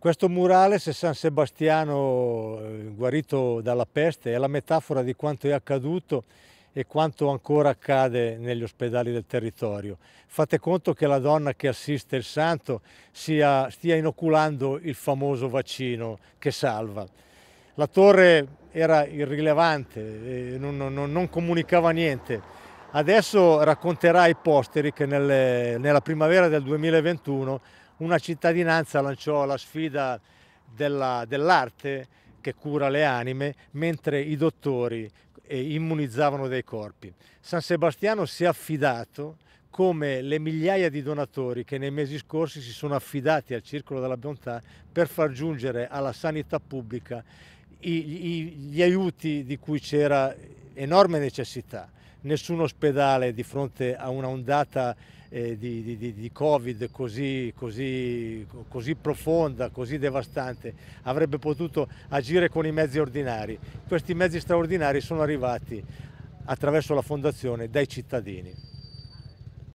Questo murale, se San Sebastiano eh, guarito dalla peste, è la metafora di quanto è accaduto e quanto ancora accade negli ospedali del territorio. Fate conto che la donna che assiste il santo sia, stia inoculando il famoso vaccino che salva. La torre era irrilevante, eh, non, non, non comunicava niente. Adesso racconterà ai posteri che nelle, nella primavera del 2021 una cittadinanza lanciò la sfida dell'arte che cura le anime, mentre i dottori eh, immunizzavano dei corpi. San Sebastiano si è affidato come le migliaia di donatori che nei mesi scorsi si sono affidati al Circolo della Bontà per far giungere alla sanità pubblica gli aiuti di cui c'era enorme necessità nessun ospedale di fronte a una ondata eh, di, di, di, Covid così, così, così, profonda, così devastante, avrebbe potuto agire con i mezzi ordinari. Questi mezzi straordinari sono arrivati attraverso la fondazione dai cittadini.